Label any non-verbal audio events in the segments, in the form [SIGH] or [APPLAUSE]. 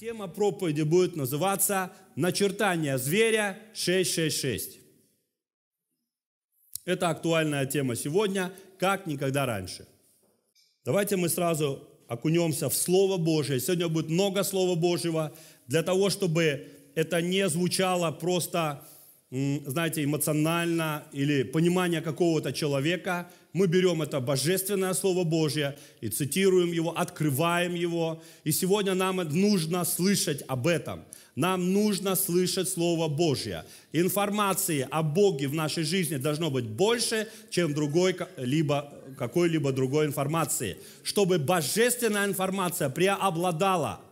Тема проповеди будет называться «Начертание зверя 666». Это актуальная тема сегодня, как никогда раньше. Давайте мы сразу окунемся в Слово Божие. Сегодня будет много Слова Божьего для того, чтобы это не звучало просто знаете, эмоционально или понимание какого-то человека, мы берем это божественное Слово Божье и цитируем его, открываем его. И сегодня нам нужно слышать об этом. Нам нужно слышать Слово Божье. Информации о Боге в нашей жизни должно быть больше, чем другой, либо, какой-либо другой информации, чтобы божественная информация преобладала –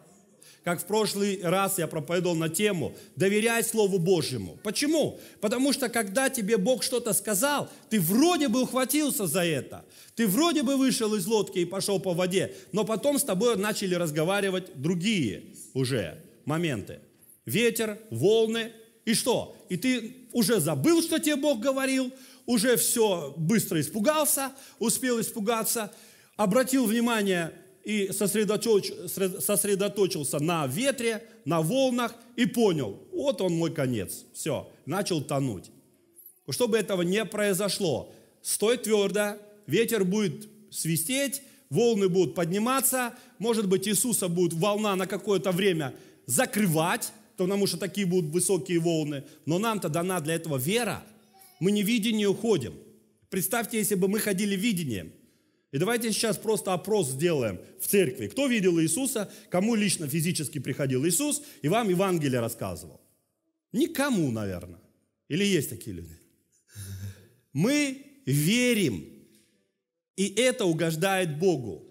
как в прошлый раз я проповедовал на тему, доверяй Слову Божьему. Почему? Потому что когда тебе Бог что-то сказал, ты вроде бы ухватился за это, ты вроде бы вышел из лодки и пошел по воде, но потом с тобой начали разговаривать другие уже моменты. Ветер, волны и что? И ты уже забыл, что тебе Бог говорил, уже все быстро испугался, успел испугаться, обратил внимание и сосредоточился на ветре, на волнах и понял, вот он мой конец. Все, начал тонуть. Чтобы этого не произошло, стой твердо, ветер будет свистеть, волны будут подниматься, может быть, Иисуса будет волна на какое-то время закрывать, потому что такие будут высокие волны, но нам-то дана для этого вера. Мы не видение уходим. Представьте, если бы мы ходили видением. И давайте сейчас просто опрос сделаем в церкви. Кто видел Иисуса, кому лично физически приходил Иисус и вам Евангелие рассказывал? Никому, наверное. Или есть такие люди? Мы верим, и это угождает Богу.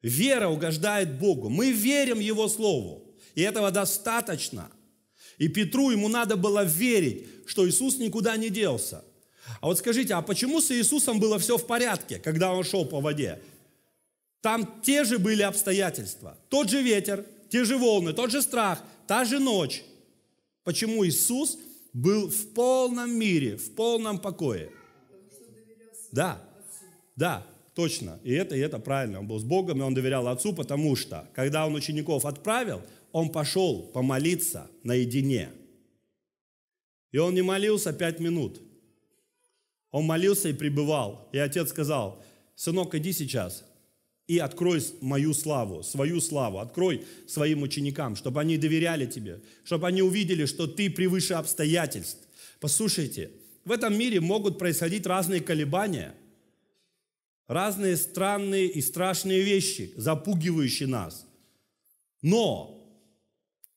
Вера угождает Богу. Мы верим Его Слову, и этого достаточно. И Петру ему надо было верить, что Иисус никуда не делся. А вот скажите, а почему с Иисусом было все в порядке, когда он шел по воде? Там те же были обстоятельства, тот же ветер, те же волны, тот же страх, та же ночь. Почему Иисус был в полном мире, в полном покое? Да, да, точно. И это, и это правильно. Он был с Богом, и он доверял Отцу, потому что, когда он учеников отправил, он пошел помолиться наедине. И он не молился пять минут – он молился и пребывал. И отец сказал, сынок, иди сейчас и открой мою славу, свою славу, открой своим ученикам, чтобы они доверяли тебе, чтобы они увидели, что ты превыше обстоятельств. Послушайте, в этом мире могут происходить разные колебания, разные странные и страшные вещи, запугивающие нас. Но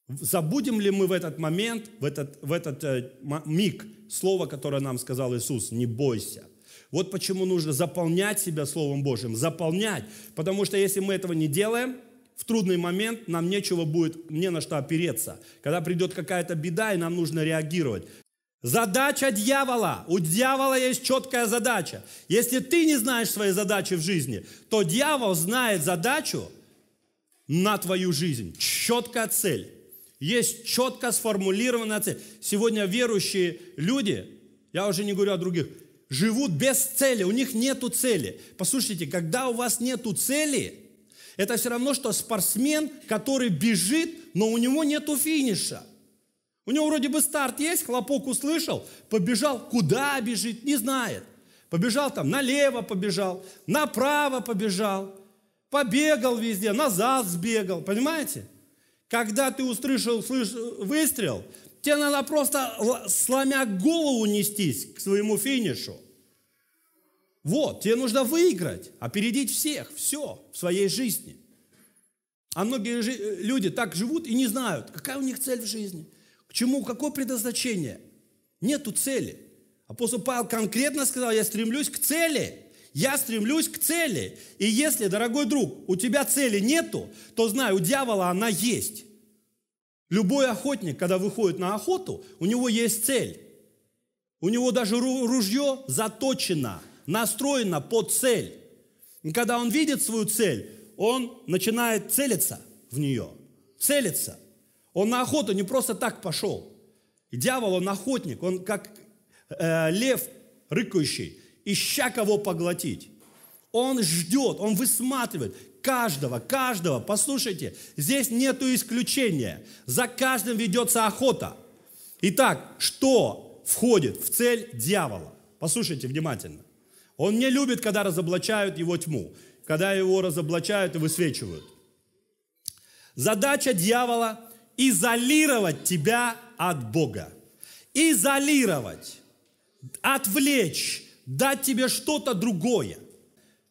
забудем ли мы в этот момент, в этот, в этот э, миг, слово, которое нам сказал Иисус, не бойся. Вот почему нужно заполнять себя Словом Божьим, заполнять. Потому что если мы этого не делаем, в трудный момент нам нечего будет, не на что опереться. Когда придет какая-то беда, и нам нужно реагировать. Задача дьявола. У дьявола есть четкая задача. Если ты не знаешь своей задачи в жизни, то дьявол знает задачу на твою жизнь. Четкая цель. Есть четко сформулированная цель. Сегодня верующие люди, я уже не говорю о других, живут без цели, у них нету цели. Послушайте, когда у вас нету цели, это все равно, что спортсмен, который бежит, но у него нету финиша. У него вроде бы старт есть, хлопок услышал, побежал, куда бежит, не знает. Побежал там, налево побежал, направо побежал, побегал везде, назад сбегал, понимаете? Когда ты услышал выстрел, тебе надо просто сломя голову нестись к своему финишу. Вот, тебе нужно выиграть, опередить всех, все в своей жизни. А многие жи- люди так живут и не знают, какая у них цель в жизни, к чему, какое предназначение. Нету цели. Апостол Павел конкретно сказал, я стремлюсь к цели. Я стремлюсь к цели. И если, дорогой друг, у тебя цели нету, то знай, у дьявола она есть. Любой охотник, когда выходит на охоту, у него есть цель. У него даже ружье заточено, настроено под цель. И когда он видит свою цель, он начинает целиться в нее. Целиться. Он на охоту не просто так пошел. И дьявол, он охотник, он как э, лев рыкающий ища кого поглотить. Он ждет, он высматривает каждого, каждого. Послушайте, здесь нету исключения. За каждым ведется охота. Итак, что входит в цель дьявола? Послушайте внимательно. Он не любит, когда разоблачают его тьму, когда его разоблачают и высвечивают. Задача дьявола – изолировать тебя от Бога. Изолировать, отвлечь, дать тебе что-то другое.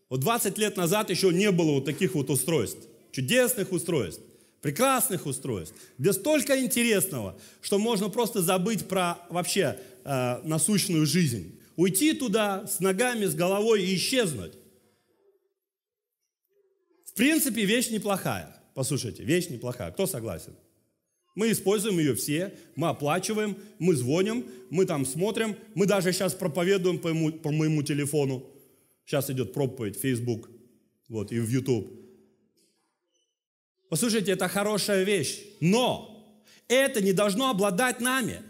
Вот 20 лет назад еще не было вот таких вот устройств, чудесных устройств, прекрасных устройств, где столько интересного, что можно просто забыть про вообще э, насущную жизнь. Уйти туда с ногами, с головой и исчезнуть. В принципе, вещь неплохая. Послушайте, вещь неплохая. Кто согласен? Мы используем ее все, мы оплачиваем, мы звоним, мы там смотрим, мы даже сейчас проповедуем по моему, по моему телефону. Сейчас идет проповедь в Facebook вот, и в YouTube. Послушайте, это хорошая вещь, но это не должно обладать нами.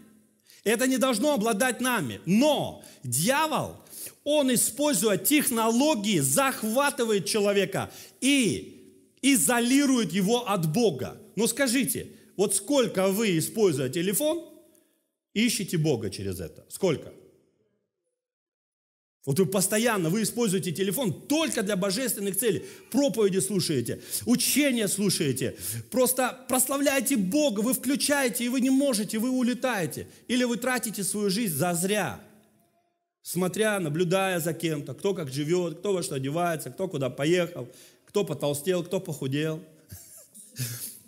Это не должно обладать нами. Но дьявол, он, используя технологии, захватывает человека и изолирует его от Бога. Но скажите, вот сколько вы, используя телефон, ищете Бога через это? Сколько? Вот вы постоянно, вы используете телефон только для божественных целей. Проповеди слушаете, учения слушаете, просто прославляете Бога, вы включаете, и вы не можете, вы улетаете. Или вы тратите свою жизнь зазря, смотря, наблюдая за кем-то, кто как живет, кто во что одевается, кто куда поехал, кто потолстел, кто похудел.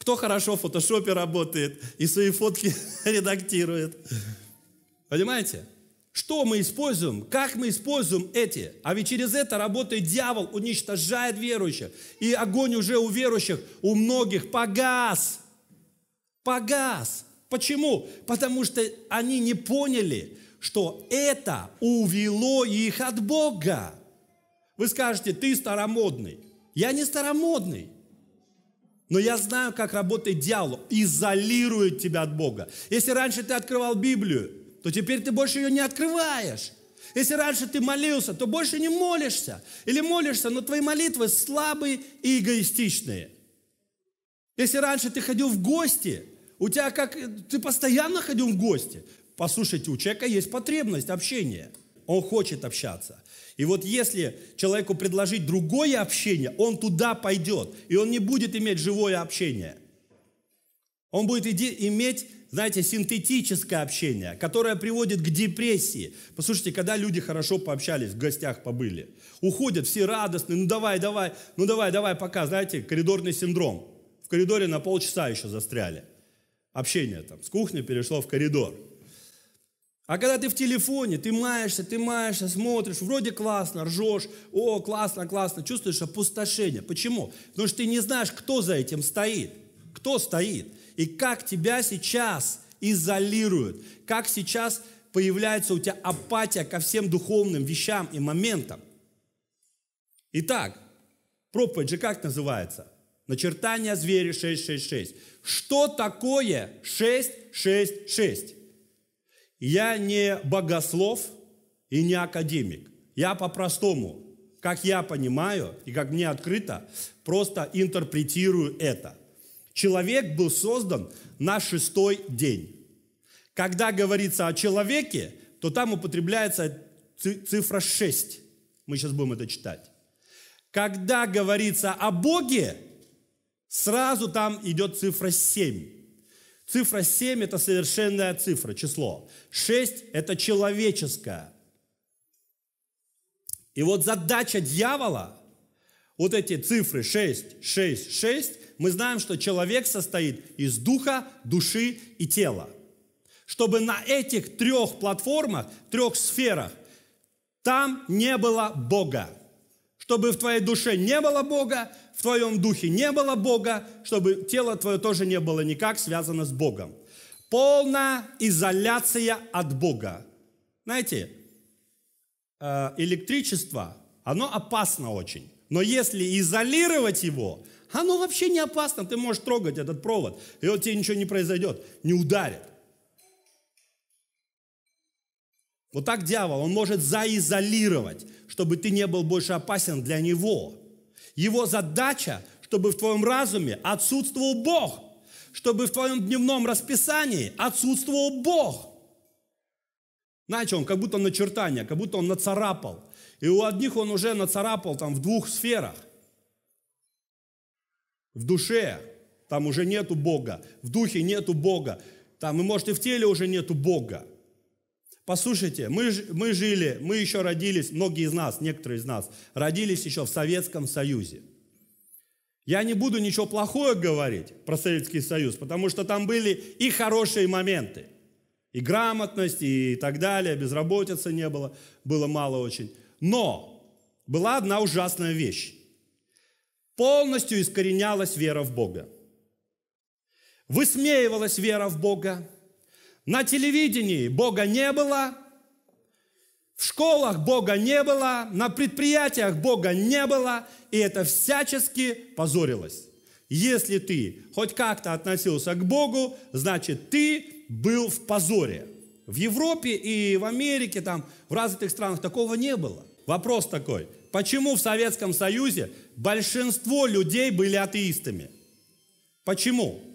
Кто хорошо в фотошопе работает и свои фотки [LAUGHS] редактирует? Понимаете? Что мы используем? Как мы используем эти? А ведь через это работает дьявол, уничтожает верующих. И огонь уже у верующих, у многих погас. Погас. Почему? Потому что они не поняли, что это увело их от Бога. Вы скажете, ты старомодный. Я не старомодный. Но я знаю, как работает дьявол. Изолирует тебя от Бога. Если раньше ты открывал Библию, то теперь ты больше ее не открываешь. Если раньше ты молился, то больше не молишься. Или молишься, но твои молитвы слабые и эгоистичные. Если раньше ты ходил в гости, у тебя как... Ты постоянно ходил в гости. Послушайте, у человека есть потребность общения – он хочет общаться. И вот если человеку предложить другое общение, он туда пойдет, и он не будет иметь живое общение. Он будет иметь, знаете, синтетическое общение, которое приводит к депрессии. Послушайте, когда люди хорошо пообщались, в гостях побыли, уходят все радостные, ну давай, давай, ну давай, давай, пока, знаете, коридорный синдром. В коридоре на полчаса еще застряли. Общение там с кухни перешло в коридор. А когда ты в телефоне, ты маешься, ты маешься, смотришь, вроде классно, ржешь, о, классно, классно, чувствуешь опустошение. Почему? Потому что ты не знаешь, кто за этим стоит, кто стоит, и как тебя сейчас изолируют, как сейчас появляется у тебя апатия ко всем духовным вещам и моментам. Итак, проповедь же как называется? Начертание звери 666. Что такое 666? Я не богослов и не академик. Я по-простому, как я понимаю и как мне открыто, просто интерпретирую это. Человек был создан на шестой день. Когда говорится о человеке, то там употребляется цифра 6. Мы сейчас будем это читать. Когда говорится о Боге, сразу там идет цифра 7. Цифра 7 – это совершенная цифра, число. 6 – это человеческое. И вот задача дьявола, вот эти цифры 6, 6, 6, мы знаем, что человек состоит из духа, души и тела. Чтобы на этих трех платформах, трех сферах, там не было Бога чтобы в твоей душе не было Бога, в твоем духе не было Бога, чтобы тело твое тоже не было никак связано с Богом. Полная изоляция от Бога. Знаете, э, электричество, оно опасно очень. Но если изолировать его, оно вообще не опасно. Ты можешь трогать этот провод, и вот тебе ничего не произойдет, не ударит. Вот так дьявол, он может заизолировать, чтобы ты не был больше опасен для него. Его задача, чтобы в твоем разуме отсутствовал Бог, чтобы в твоем дневном расписании отсутствовал Бог. Иначе он как будто начертание, как будто он нацарапал. И у одних он уже нацарапал там в двух сферах. В душе там уже нету Бога, в духе нету Бога, там и может и в теле уже нету Бога. Послушайте, мы, мы жили, мы еще родились, многие из нас, некоторые из нас, родились еще в Советском Союзе. Я не буду ничего плохого говорить про Советский Союз, потому что там были и хорошие моменты, и грамотность, и так далее, безработицы не было, было мало очень. Но была одна ужасная вещь. Полностью искоренялась вера в Бога. Высмеивалась вера в Бога, на телевидении Бога не было, в школах Бога не было, на предприятиях Бога не было, и это всячески позорилось. Если ты хоть как-то относился к Богу, значит, ты был в позоре. В Европе и в Америке, там, в развитых странах такого не было. Вопрос такой, почему в Советском Союзе большинство людей были атеистами? Почему?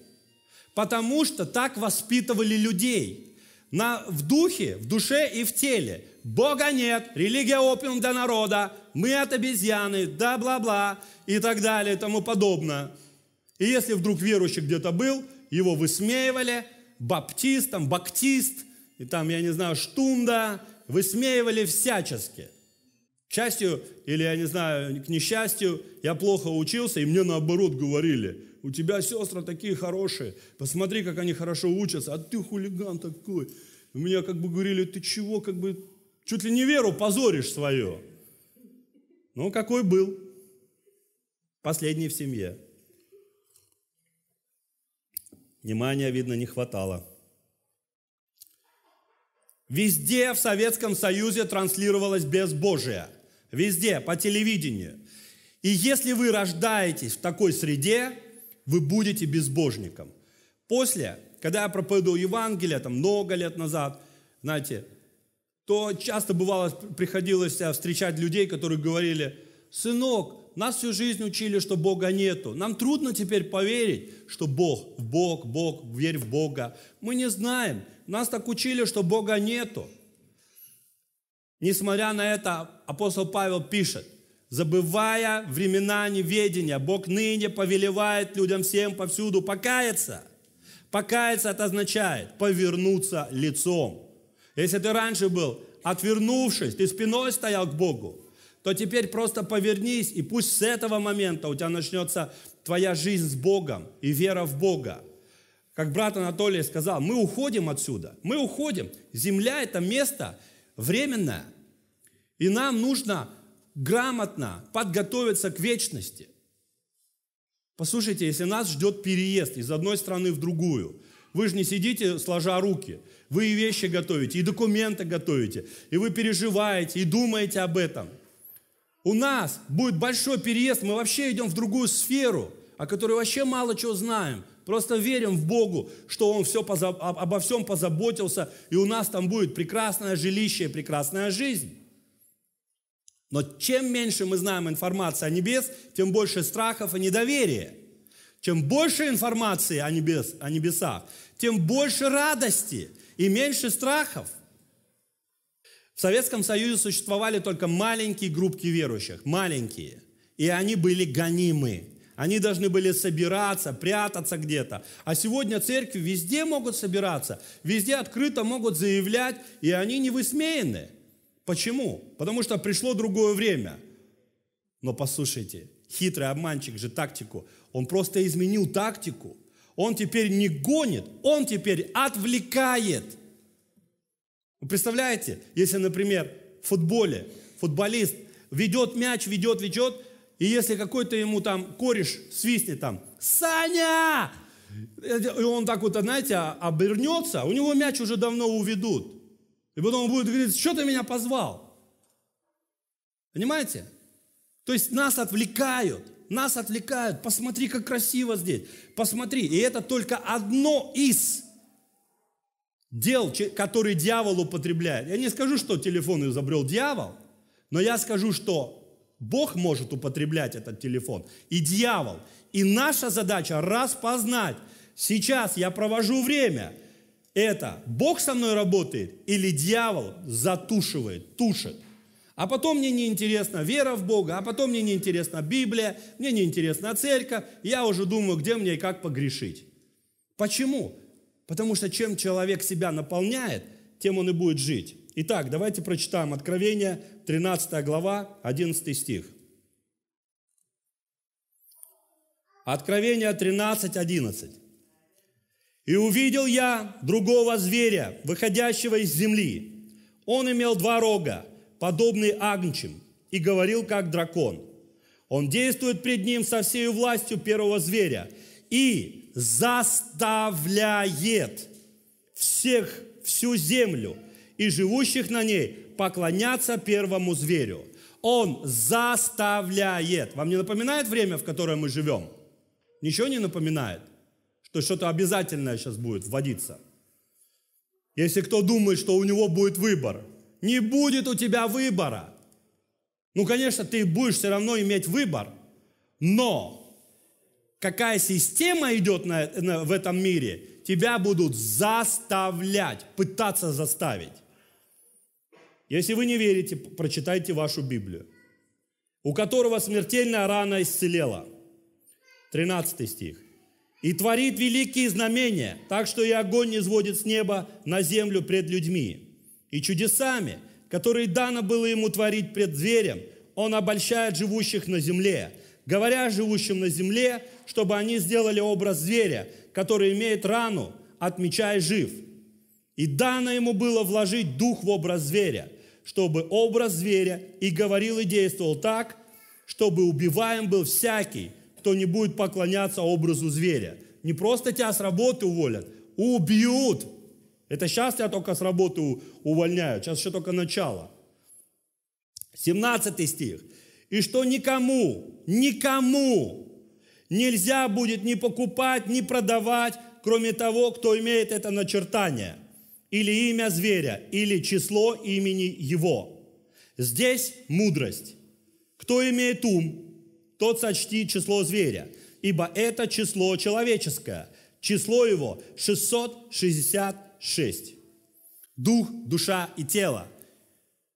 потому что так воспитывали людей. На, в духе, в душе и в теле. Бога нет, религия опиум для народа, мы от обезьяны, да бла-бла и так далее и тому подобное. И если вдруг верующий где-то был, его высмеивали, баптист, там, бактист и там, я не знаю, штунда, высмеивали всячески. К счастью, или, я не знаю, к несчастью, я плохо учился, и мне наоборот говорили, у тебя сестры такие хорошие, посмотри, как они хорошо учатся, а ты хулиган такой. У меня как бы говорили, ты чего, как бы, чуть ли не веру позоришь свое. Ну, какой был? Последний в семье. Внимания, видно, не хватало. Везде в Советском Союзе транслировалось безбожие. Везде, по телевидению. И если вы рождаетесь в такой среде, вы будете безбожником. После, когда я проповедовал Евангелие, там много лет назад, знаете, то часто бывало, приходилось встречать людей, которые говорили, сынок, нас всю жизнь учили, что Бога нету. Нам трудно теперь поверить, что Бог, Бог, Бог, верь в Бога. Мы не знаем. Нас так учили, что Бога нету. Несмотря на это, апостол Павел пишет, забывая времена неведения. Бог ныне повелевает людям всем повсюду покаяться. Покаяться это означает повернуться лицом. Если ты раньше был отвернувшись, ты спиной стоял к Богу, то теперь просто повернись, и пусть с этого момента у тебя начнется твоя жизнь с Богом и вера в Бога. Как брат Анатолий сказал, мы уходим отсюда, мы уходим. Земля – это место временное, и нам нужно грамотно подготовиться к вечности. Послушайте, если нас ждет переезд из одной страны в другую, вы же не сидите сложа руки, вы и вещи готовите, и документы готовите, и вы переживаете, и думаете об этом. У нас будет большой переезд, мы вообще идем в другую сферу, о которой вообще мало чего знаем, Просто верим в Богу, что Он все позаб... обо всем позаботился, и у нас там будет прекрасное жилище прекрасная жизнь. Но чем меньше мы знаем информации о небес, тем больше страхов и недоверия. Чем больше информации о, небес, о небесах, тем больше радости и меньше страхов. В Советском Союзе существовали только маленькие группки верующих, маленькие. И они были гонимы. Они должны были собираться, прятаться где-то. А сегодня церкви везде могут собираться, везде открыто могут заявлять, и они не высмеяны. Почему? Потому что пришло другое время. Но послушайте, хитрый обманщик же тактику, он просто изменил тактику. Он теперь не гонит, он теперь отвлекает. Вы представляете, если, например, в футболе футболист ведет мяч, ведет, ведет, и если какой-то ему там кореш свистнет там, «Саня!» И он так вот, знаете, обернется, у него мяч уже давно уведут. И потом он будет говорить, что ты меня позвал? Понимаете? То есть нас отвлекают, нас отвлекают. Посмотри, как красиво здесь. Посмотри. И это только одно из дел, которые дьявол употребляет. Я не скажу, что телефон изобрел дьявол, но я скажу, что Бог может употреблять этот телефон, и дьявол. И наша задача распознать. Сейчас я провожу время – это Бог со мной работает или дьявол затушивает, тушит. А потом мне неинтересна вера в Бога, а потом мне неинтересна Библия, мне неинтересна церковь, я уже думаю, где мне и как погрешить. Почему? Потому что чем человек себя наполняет, тем он и будет жить. Итак, давайте прочитаем Откровение, 13 глава, 11 стих. Откровение 13, 11. И увидел я другого зверя, выходящего из земли. Он имел два рога, подобные агнчим, и говорил, как дракон. Он действует пред ним со всей властью первого зверя и заставляет всех, всю землю и живущих на ней поклоняться первому зверю. Он заставляет. Вам не напоминает время, в которое мы живем? Ничего не напоминает – то что-то обязательное сейчас будет вводиться. Если кто думает, что у него будет выбор, не будет у тебя выбора. Ну, конечно, ты будешь все равно иметь выбор, но какая система идет на, на, в этом мире, тебя будут заставлять, пытаться заставить. Если вы не верите, прочитайте вашу Библию. У которого смертельная рана исцелела. 13 стих и творит великие знамения, так что и огонь не сводит с неба на землю пред людьми. И чудесами, которые дано было ему творить пред зверем, он обольщает живущих на земле, говоря живущим на земле, чтобы они сделали образ зверя, который имеет рану, отмечая жив. И дано ему было вложить дух в образ зверя, чтобы образ зверя и говорил и действовал так, чтобы убиваем был всякий, кто не будет поклоняться образу зверя. Не просто тебя с работы уволят, убьют. Это сейчас я только с работы увольняю, сейчас еще только начало. 17 стих. И что никому, никому нельзя будет ни покупать, ни продавать, кроме того, кто имеет это начертание, или имя зверя, или число имени его. Здесь мудрость. Кто имеет ум, тот сочти число зверя, ибо это число человеческое. Число его 666. Дух, душа и тело.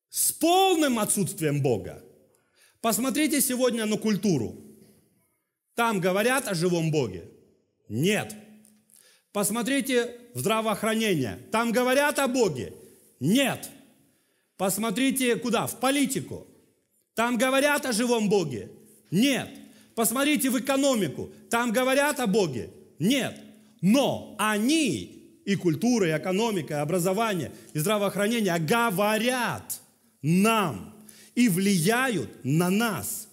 С полным отсутствием Бога. Посмотрите сегодня на культуру. Там говорят о живом Боге? Нет. Посмотрите в здравоохранение. Там говорят о Боге? Нет. Посмотрите куда? В политику. Там говорят о живом Боге? Нет. Посмотрите в экономику. Там говорят о Боге? Нет. Но они, и культура, и экономика, и образование, и здравоохранение говорят нам и влияют на нас.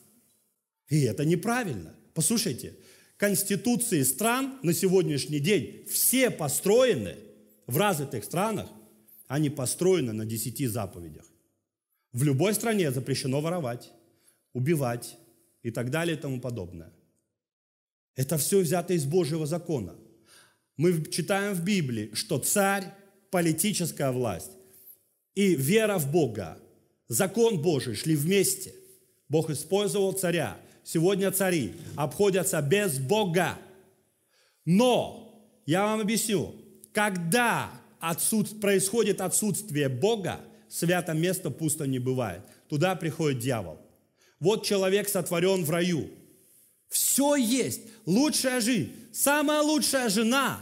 И это неправильно. Послушайте, конституции стран на сегодняшний день все построены в развитых странах, они построены на десяти заповедях. В любой стране запрещено воровать, убивать, и так далее и тому подобное. Это все взято из Божьего закона. Мы читаем в Библии, что царь, политическая власть и вера в Бога, закон Божий шли вместе. Бог использовал царя. Сегодня цари обходятся без Бога. Но я вам объясню, когда отсутств, происходит отсутствие Бога, свято место пусто не бывает. Туда приходит дьявол. Вот человек сотворен в раю. Все есть. Лучшая жизнь. Самая лучшая жена.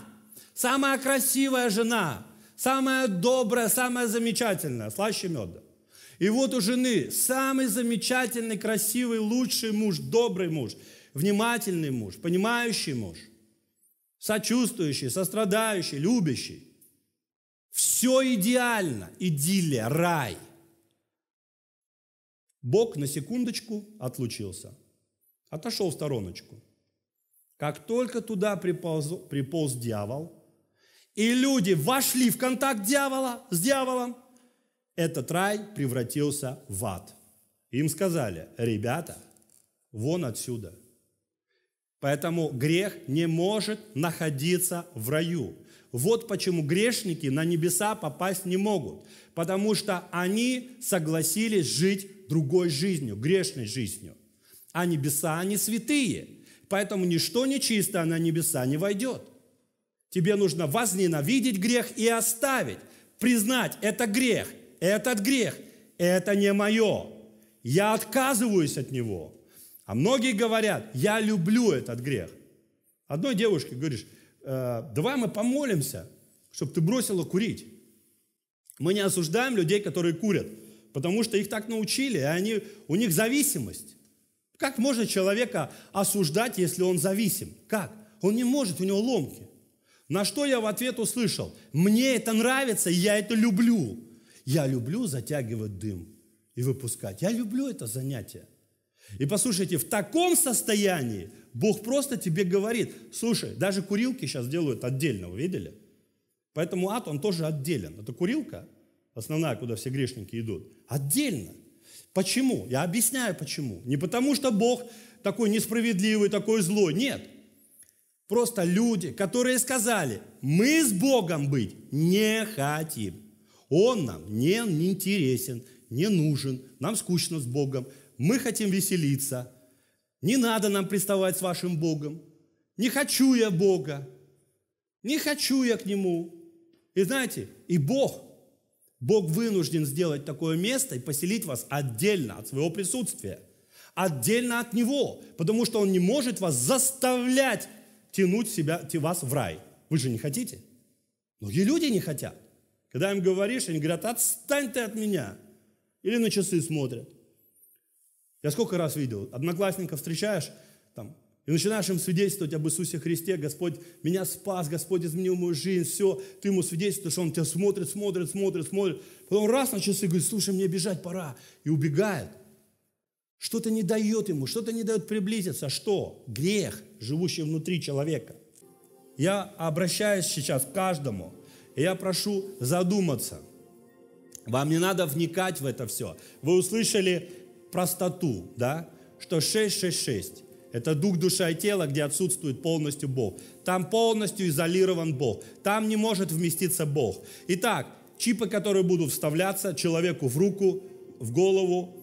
Самая красивая жена. Самая добрая, самая замечательная. Слаще меда. И вот у жены самый замечательный, красивый, лучший муж, добрый муж, внимательный муж, понимающий муж, сочувствующий, сострадающий, любящий. Все идеально, идиллия, рай – Бог на секундочку отлучился, отошел в стороночку. Как только туда приполз, приполз дьявол, и люди вошли в контакт дьявола с дьяволом, этот рай превратился в ад. Им сказали, ребята, вон отсюда. Поэтому грех не может находиться в раю. Вот почему грешники на небеса попасть не могут, потому что они согласились жить другой жизнью, грешной жизнью. А небеса, они святые, поэтому ничто нечистое на небеса не войдет. Тебе нужно возненавидеть грех и оставить, признать, это грех, этот грех, это не мое, я отказываюсь от него. А многие говорят, я люблю этот грех. Одной девушке говоришь, Э, давай мы помолимся, чтобы ты бросила курить. Мы не осуждаем людей, которые курят, потому что их так научили, и они, у них зависимость. Как можно человека осуждать, если он зависим? Как? Он не может, у него ломки. На что я в ответ услышал? Мне это нравится, я это люблю. Я люблю затягивать дым и выпускать. Я люблю это занятие. И послушайте, в таком состоянии Бог просто тебе говорит, слушай, даже курилки сейчас делают отдельно, вы видели? Поэтому ад, он тоже отделен. Это курилка, основная, куда все грешники идут, отдельно. Почему? Я объясняю почему. Не потому, что Бог такой несправедливый, такой злой. Нет. Просто люди, которые сказали, мы с Богом быть не хотим. Он нам не интересен, не нужен, нам скучно с Богом, мы хотим веселиться. Не надо нам приставать с вашим Богом. Не хочу я Бога. Не хочу я к Нему. И знаете, и Бог, Бог вынужден сделать такое место и поселить вас отдельно от своего присутствия, отдельно от Него, потому что Он не может вас заставлять тянуть себя, вас в рай. Вы же не хотите. Многие люди не хотят. Когда им говоришь, они говорят, отстань ты от меня. Или на часы смотрят. Я сколько раз видел, одноклассников встречаешь, там, и начинаешь им свидетельствовать об Иисусе Христе, Господь меня спас, Господь изменил мою жизнь, все, ты ему свидетельствуешь, он тебя смотрит, смотрит, смотрит, смотрит. Потом раз на часы говорит, слушай, мне бежать пора, и убегает. Что-то не дает ему, что-то не дает приблизиться. Что? Грех, живущий внутри человека. Я обращаюсь сейчас к каждому, и я прошу задуматься. Вам не надо вникать в это все. Вы услышали простоту, да, что 666 – это дух, душа и тело, где отсутствует полностью Бог. Там полностью изолирован Бог. Там не может вместиться Бог. Итак, чипы, которые будут вставляться человеку в руку, в голову,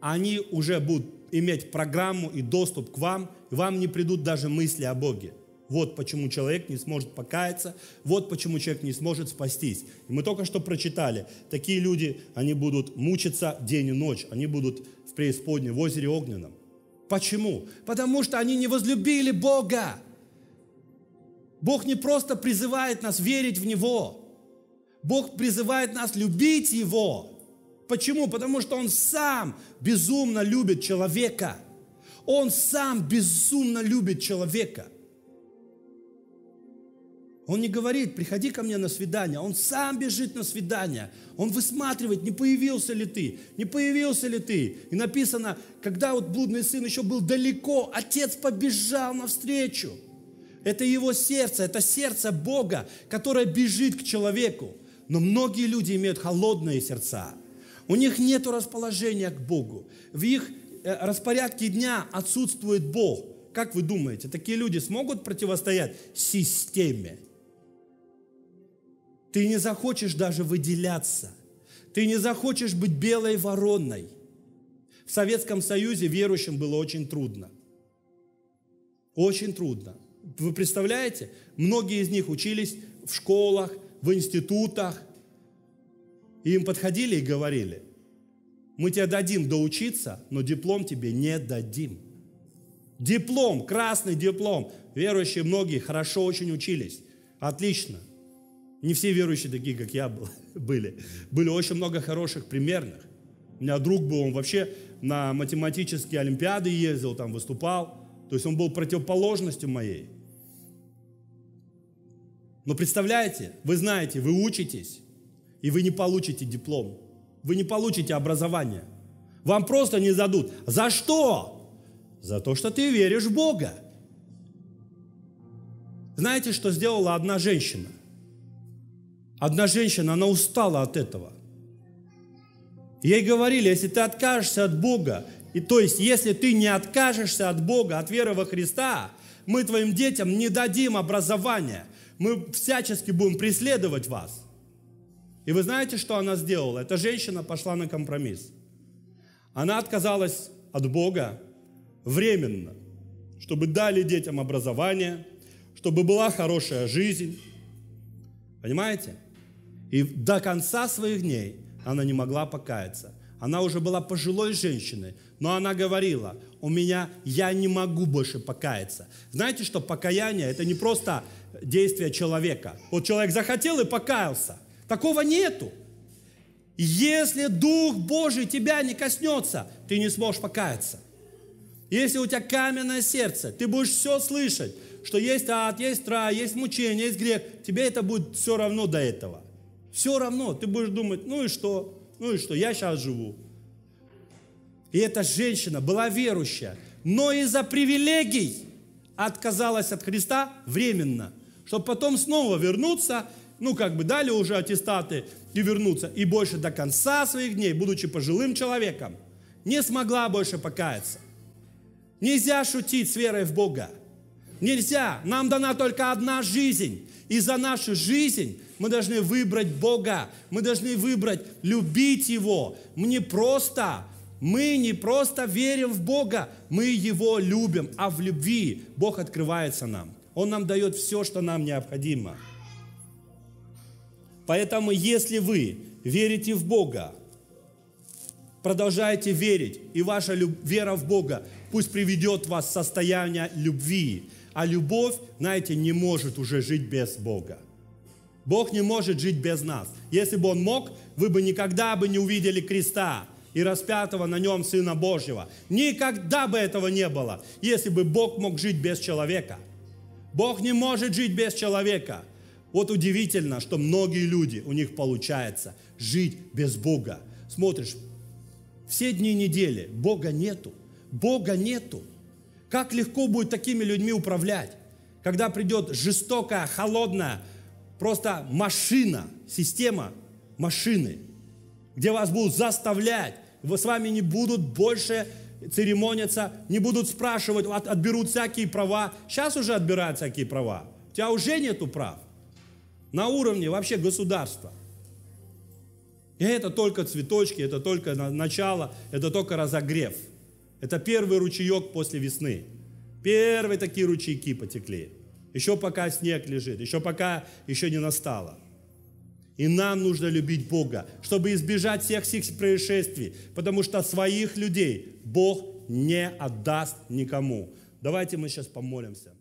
они уже будут иметь программу и доступ к вам, и вам не придут даже мысли о Боге. Вот почему человек не сможет покаяться, вот почему человек не сможет спастись. И мы только что прочитали, такие люди, они будут мучиться день и ночь, они будут в преисподней, в озере огненном. Почему? Потому что они не возлюбили Бога. Бог не просто призывает нас верить в Него. Бог призывает нас любить Его. Почему? Потому что Он сам безумно любит человека. Он сам безумно любит человека – он не говорит, приходи ко мне на свидание. Он сам бежит на свидание. Он высматривает, не появился ли ты, не появился ли ты. И написано, когда вот блудный сын еще был далеко, отец побежал навстречу. Это его сердце, это сердце Бога, которое бежит к человеку. Но многие люди имеют холодные сердца. У них нет расположения к Богу. В их э, распорядке дня отсутствует Бог. Как вы думаете, такие люди смогут противостоять системе? Ты не захочешь даже выделяться. Ты не захочешь быть белой вороной. В Советском Союзе верующим было очень трудно. Очень трудно. Вы представляете? Многие из них учились в школах, в институтах. И им подходили и говорили, мы тебе дадим доучиться, но диплом тебе не дадим. Диплом, красный диплом. Верующие многие хорошо очень учились. Отлично. Не все верующие такие, как я был, были. Были очень много хороших, примерных. У меня друг был, он вообще на математические олимпиады ездил, там выступал. То есть он был противоположностью моей. Но представляете, вы знаете, вы учитесь, и вы не получите диплом. Вы не получите образование. Вам просто не задут. За что? За то, что ты веришь в Бога. Знаете, что сделала одна женщина? Одна женщина, она устала от этого. Ей говорили, если ты откажешься от Бога, и то есть если ты не откажешься от Бога, от веры во Христа, мы твоим детям не дадим образования, мы всячески будем преследовать вас. И вы знаете, что она сделала? Эта женщина пошла на компромисс. Она отказалась от Бога временно, чтобы дали детям образование, чтобы была хорошая жизнь. Понимаете? И до конца своих дней она не могла покаяться. Она уже была пожилой женщиной, но она говорила, у меня, я не могу больше покаяться. Знаете, что покаяние – это не просто действие человека. Вот человек захотел и покаялся. Такого нету. Если Дух Божий тебя не коснется, ты не сможешь покаяться. Если у тебя каменное сердце, ты будешь все слышать, что есть ад, есть рай, есть мучение, есть грех, тебе это будет все равно до этого. Все равно ты будешь думать, ну и что, ну и что, я сейчас живу. И эта женщина была верующая, но из-за привилегий отказалась от Христа временно, чтобы потом снова вернуться, ну как бы дали уже аттестаты и вернуться, и больше до конца своих дней, будучи пожилым человеком, не смогла больше покаяться. Нельзя шутить с верой в Бога. Нельзя. Нам дана только одна жизнь. И за нашу жизнь мы должны выбрать Бога. Мы должны выбрать любить Его. Мы не просто, мы не просто верим в Бога, мы Его любим. А в любви Бог открывается нам. Он нам дает все, что нам необходимо. Поэтому, если вы верите в Бога, продолжаете верить, и ваша вера в Бога пусть приведет вас в состояние любви, а любовь, знаете, не может уже жить без Бога. Бог не может жить без нас. Если бы Он мог, вы бы никогда бы не увидели креста и распятого на нем Сына Божьего. Никогда бы этого не было, если бы Бог мог жить без человека. Бог не может жить без человека. Вот удивительно, что многие люди, у них получается жить без Бога. Смотришь, все дни недели Бога нету, Бога нету. Как легко будет такими людьми управлять, когда придет жестокая, холодная, просто машина, система машины, где вас будут заставлять, с вами не будут больше церемониться, не будут спрашивать, от, отберут всякие права. Сейчас уже отбирают всякие права. У тебя уже нету прав. На уровне вообще государства. И это только цветочки, это только начало, это только разогрев. Это первый ручеек после весны. Первые такие ручейки потекли. Еще пока снег лежит, еще пока еще не настало. И нам нужно любить Бога, чтобы избежать всех всех происшествий, потому что своих людей Бог не отдаст никому. Давайте мы сейчас помолимся.